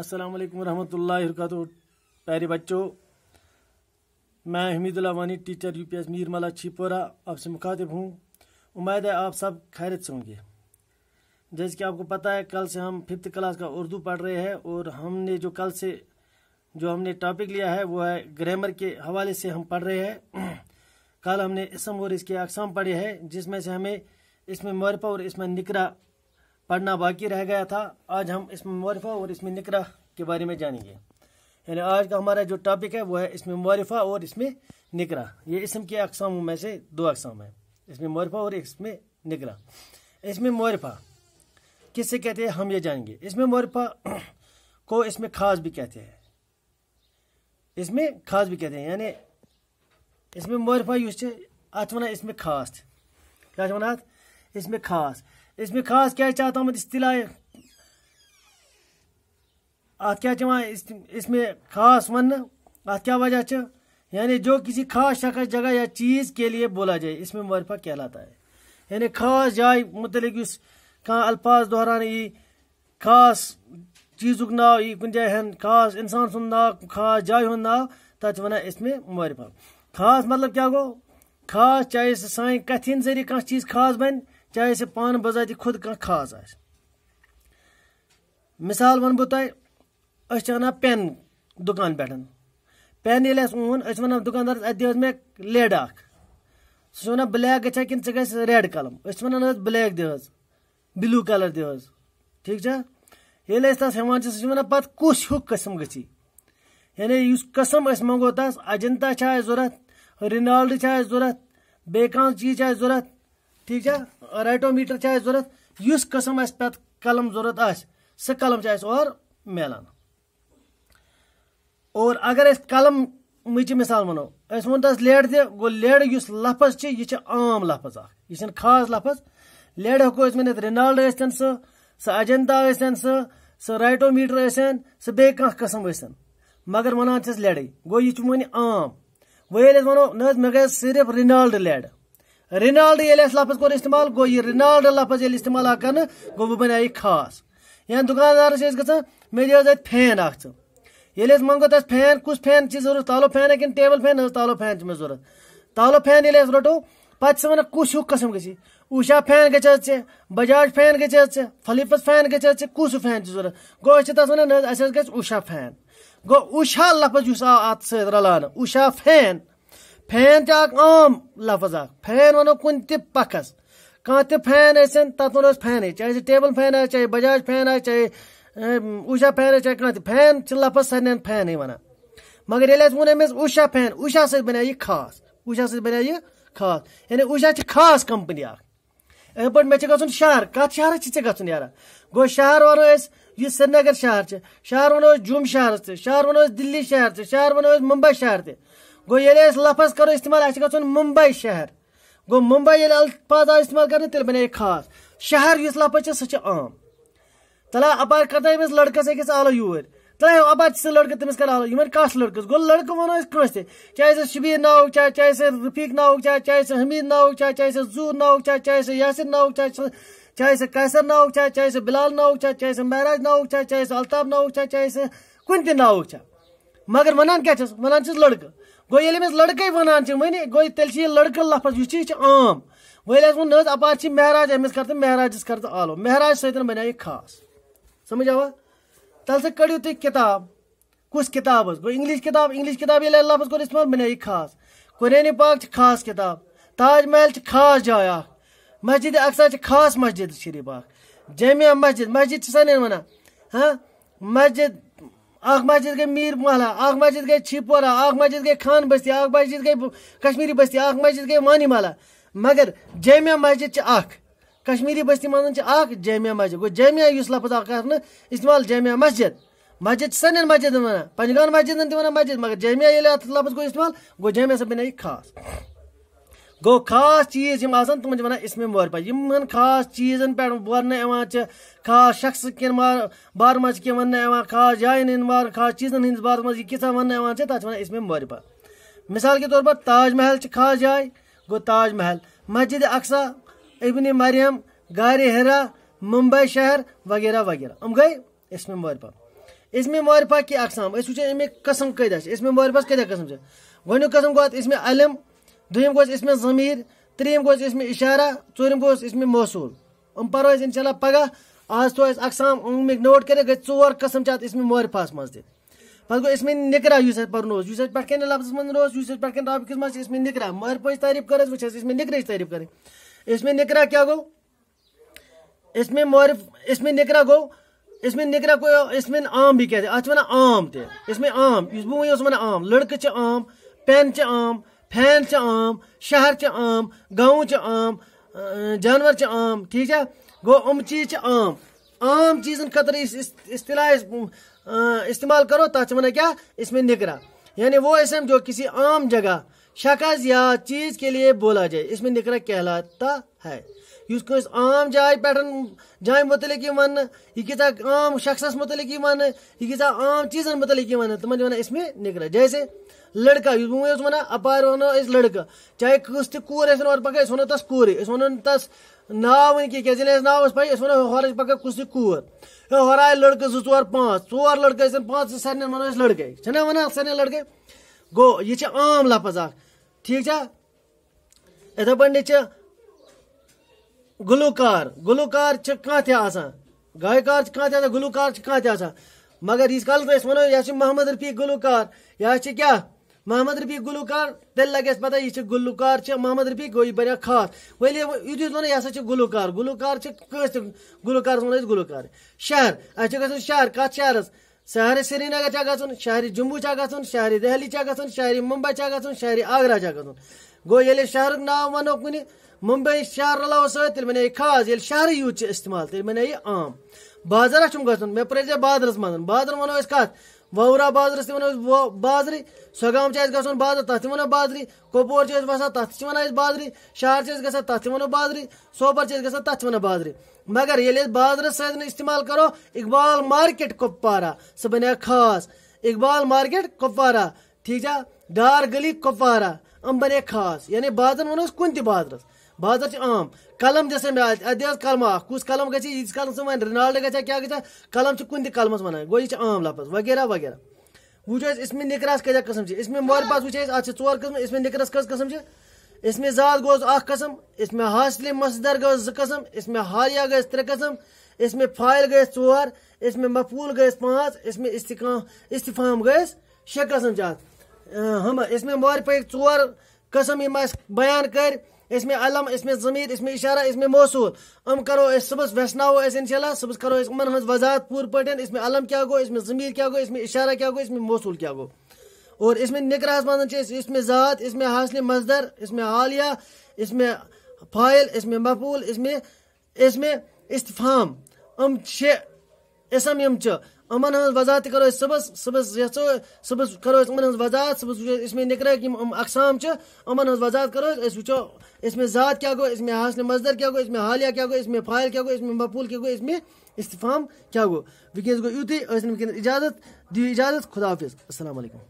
अस्सलाम वालेकुम रहमतुल्लाहि वरकatuh प्यारे बच्चों मैं हमीदुल्ला वानी टीचर यूपीएस मीरमला छीपोरा आपसे मुखातिब हूँ उम्मीद है आप सब खैरत से होंगे जैसे कि आपको पता है कल से हम फिफ्थ क्लास का उर्दू पढ़ रहे हैं और हमने जो कल से जो हमने टॉपिक लिया है वो है ग्रामर के हवाले से हम पढ़ रहे हैं कल हमने इसम और इसके अकसाम पढ़े हैं जिसमें से हमें इसमें मरपा और इसमें निकरा पढ़ना बाकी रह गया था आज हम इसमें मौरफा और इसमें निकरा के बारे में जानेंगे यानी आज का हमारा जो टॉपिक है वो है इसमें मौरफा और इसमें निकरा ये इसम के अकसामों में से दो अकसाम है इसमें मौरफा और इसमें निकरा इसमें मौरफा किससे कहते हैं हम ये जानेंगे इसमें मौरफा को इसमें खास भी कहते हैं इसमें खास भी कहते हैं यानी इसमें मौरफा यूज अच्छा इसमें खास क्या वन इसमें खास इसमें खास क्या चाहता हूँ तो इस्तला अत क्या इसमें खास वन अत क्या वजह यानी जो किसी खास शख्स जगह या चीज़ के लिए बोला जाए इसमें मरफा कहलाता है यानी खास जाए मुतलिक कह अल्फाज दोहरान यी खास चीज़ुक नाव यी कुछ जाए हन खास इंसान सुन नाव खास जाय हूँ नाव तथा वन इसमें मरफा खास मतलब क्या गो खास चाहे सान कथ जरिए कह चीज़ खास बन चाहे सह पान बजात खुद कह खास आ मिसाल वन बह तुम पेन दुकान पे पेन ये ओन वन दुकानदार अत मे लेड अ सह ब्लैक गा कि ऐ रेड कलम वन ब्लैक दि ब्लू कलर दि ठीक ये तस हेवान सह पे कुछ हूँ कसम गि यानी कसम मंगो तस अजंता जरूरत रिनाल्ड जरूरत बे कह चीज जरूरत ठीक है ریٹومیٖٹر چھِ اَسہِ ضوٚرَتھ یُس قٕسم اَسہِ پَتہٕ قلم ضوٚرَتھ آسہِ سُہ قلم چھِ اَسہِ اورٕ مِلان اور اگر أسۍ قلمٕچ مِثال وَنو أسۍ ووٚن تَس لیڈ تہِ گوٚو لیڈٕ یُس لفظ چھِ یہِ چھِ عام لفظ اَکھ یہِ چھِنہٕ خاص لفظ لیڈٕ ہٮ۪کو أسۍ ؤنِتھ رِنالڈٕ ٲسۍتَن سُہ سُہ اجنتا ٲسۍتَن سُہ سُہ رایٹومیٖٹر ٲسِن سُہ بیٚیہِ کانٛہہ قٕسم ٲسِن مگر وَنان چھِس لیڈٕے گوٚو یہِ چھُ وۄنۍ عام وۄنۍ ییٚلہِ أسۍ وَنو نہ حظ مےٚ گٔیَس صرف رِنالڈٕ لیڈٕ रिनाल्ड ये लफज कोर इस्तेमाल गो यह रिनाल्ड लफज ये इस्तेमाल आ कर गो वह बन खास या दुकानदार ग मे दे अत फैन अख ये मंगो तस फैन कुछ फैन जरूरत तालो फैन किन टेबल फैन तालो फैन मे जरूरत तालो फैन ये रटो पे वन कुछ हू कसम गि उषा फैन गज बजाज फैन गज फलिपस फैन गज ऐ कुछ फैन जरूरत गो तस वन अस उषा फैन गो उषा लफज उषा अत सलान उषा फैन फैन त आम लफज फैन वो कुन त पखस कह त फैन ऐसा तथ वो फैन चाहे सह टेबल फैन आ चाहे बजाज फैन आ चाहे उषा फैन आ चाहे कह फैन लफज सन फैन वन मगर ये वो अमिस उषा फैन उषा सत बन यह खास उषा सत बन यह खास यानी उषा खास कंपनी अख अम मे ग शहर कत शहर से गे यार गो शहर वो यह श्रीनगर शहर शहर वो जूम शहर शहर वो दिल्ली शहर शहर वो मुंबई शहर त गो ये लफज करो इस्तेमाल अ मुंबई शहर गो मुंबई ये अल्फाज आव इस्तेमाल कर तेल बने खास शहर इस लफज सह आम तला अपार कर लड़कस अकिस आलो यूर ترٛٲیِو اباد سٕنٛز لٔڑکہٕ تٔمِس کَرٕ حال یِمَن کَس لٔڑکَس گوٚو لٔڑکہٕ وَنو أسۍ کٲنٛسہِ تہِ چاہے سُہ شبیٖر ناوُک چھا چاہے سُہ رفیٖق ناوُک چھا چاہے سُہ حمیٖد ناوُک چھا چاہے سُہ ظوٗر ناوُک چھا چاہے سُہ یاسر ناوُک چھا چاہے سُہ قیصر ناوُک چھا چاہے سُہ بِلال ناوُک چھا چاہے سُہ معراج ناوُک چھا چاہے سُہ الطاف ناوُک چھا چاہے سُہ کُنہِ تہِ ناوُک چھا مگر وَنان کیٛاہ چھَس وَنان چھِس لٔڑکہٕ गो ये लड़के वन गो तेल लड़कन लफज यह आम वो ना अपार महराज अमिस कर महराजस कर आलो महराज सतन बन यह खास समझ आवा तल से कड़ू तुम किताब कस किताब गो इंग्लिश किताब इंग्लिश किताब ये लफज कोर इस्तेमाल बन खास कुरानी पाक खास किताब ताज महल खास जाय मस्जिद अक्सर खास मस्जिद शरीफ अ जामिया मस्जिद मस्जिद सान वन हाँ मस्जिद अख मस्जिद गई मीर महला अख मस्जिद गई छिपोरा अख मस्जिद गई खान बस्ती अख मस्जिद गई कश्मीरी बस्ती अख मस्जिद गई मानी महला मगर जामिया मस्जिद अख कश्मीरी बस्ती मान जामिया मस्जिद गो जामिया लफ्ज लफज कर इस्तेमाल जामिया मस्जिद मस्जिद सन मस्जिद वन पंजगान मस्जिद तन तो मस्जिद मगर जामिया ये लफज गो इस्तेमाल गो जामिया से बनाई खास गो खास चीज तुम इसमें मोर पा इन खास चीजन पे बोलन खास शख्स कन बार मे वन खास जायन बार खास चीजन हिंद बार मे किसा वन तथा वन इसमें मोर पा मिसाल के तौर पर ताज ताजमहल खास जाए गो ताज महल मस्जिद अक्सा इबन मरियम गार हरा मुंबई शहर वगैरह वगैरह हम गए इसमें मोर पा इसमें मोरफा की अकसाम वो अमिक कसम कत इसमें मोरफास कत कसम गो कसम गो इसमें अलम दुम गोस जमीर त्रीम गोस इसमें इशारा चोरम गोस इसमें मौसूल हम पो इनशाला पगह आज तो अकसाम अमिक नोट कर गई चोर कस्म चाह इसमें मोरफास मज पो इसमें निकरा इस पे पे लफ्ज मन रोज पे कन मज इसमें निकरा मोरफ तारीफ कर वह इसमें निकर तारीफ करें इसमें निकरा क्या गो इसमें मोरफ इसमें निकरा गो इसमें निकरा को इसमें आम भी कहते अत वन आम ते इसमें आम इस बह वन आम लड़कह आम पेन आम फैन से आम शहर से आम गाँव आम जानवर से आम ठीक है गो अम चीज आम आम चीजन खतर असला इस्तेमाल करो तथा क्या इसमें निकरा यानी वो ऐसे जो किसी आम जगह शख्स या चीज के लिए बोला जाए इसमें निकरा कहलाता है इस कंस आम जाय पे जाय मुतलिक वन यह किसा आम शख्स मुतलिक वन यह किसा आम चीजन मुतलिक वन तुम तो वन इसमें निकरा जैसे लड़का बहुत वन अपार वन लड़का चाहे कस तूर और पक वो तस कूर वन तस ना वन क्या क्या नाव पाई वन हर पक कस कूर हर आए लड़कह जो पांच चोर लड़कह पांच सारे वो लड़के वन सारे लड़के गो ये आम लफज ठीक इथे पे गुलूकार गुलूकार गायकार गुलूकार मगर यीस कल वन यह महमद रफी गुलूकार यह क्या महमद रफी गुलूकार तेल लगे पता यह गुलूकार महमद रफी गो यह खास वल युद्ध वो यह गुलूकार गुलूकार गुलूकार वो गुलूकार शहर अच्छा गहर कत शहरस शहर श्रीनगर चा गचुन शहरी जम्मू चा गचुन शहरी दहली चा गचुन शहरी मुंबई चा गचुन शहरी आगरा चा गचुन गो ये शहर नाव वनो कुन मुंबई शहर रलो तेल बने खास ये शहर यूथ इस्तेमाल तेल बने आम बाजार चम ग मे पर्जे बादरस मन बादर वो कत ववरा बाजारस वो बाजरी सोगाम गुन बाजार तथ वो बाजरी कपूर से वसान तथ वन बाजरी शहर से ग तथ वो बाजरी सोपर से ग तथ वन बाजरी मगर ये बाजर सजन इस्तेमाल करो इकबाल मार्केट कुपवारा सह बन खास इकबाल मार्केट कुपवारा ठीक है डार गली कुपवारा अम बन खास यानी बाजन वो कुन बाजार आम कलम जैसे मे अद कलम कुछ कलम गे यीस कलम सो वन रोनाल्डो ग क्या गा कलम कुन कलम वन गो यह आम लफ वगैरह वगैरह वो इसमें निकरास क्या कस्म इसमें मोरपास वो अच्छे चोर कस्म इसमें निकरास कस कस्म इसमें जात गोज अ इसमें हासिल मसदर गो जो कस्म इसमें हारिया गए त्रे कस्म इसमें फाइल गए चोर इसमें मफूल गए पाँच इसमें इस्तिकाम इस्तिफाम गए शे कस्म हम इसमें मोरपे चोर कस्म बयान कर इसमें अलम इसमें जमीर इसमें इशारा इसमें मौसूल अम करो सुबह वैसनाओ इनशाला सुबह करो इन वजात पूर पे इसमें अलम क्या गो इसमें जमीर क्या गो इसमें इशारा क्या गो इसमें मौसूल क्या गो और इसमें निकरास मान इसमें ज़ात इसमें हासिल मजदर इसमें हालिया इसमें फायल इसमें मफूल इसमें इसमें इस्तफाम हम इसम यम अमन हज वजात करो सुबह सुबह यो सुबह करो अमन हज वजात सुबह इसमें निकरे कि अकसाम अमन हज वजात करो वो इसमें ज़ात क्या गो इसमें हासिल मजदर क्या गो इसमें हालिया क्या गो इसमें फायल क्या गो इसमें मफूल क्या गो इसमें इस्तफाम क्या गो वह गो यूत इजाज़त दी इजाज़त खुदा हाफिज़ अल्लाम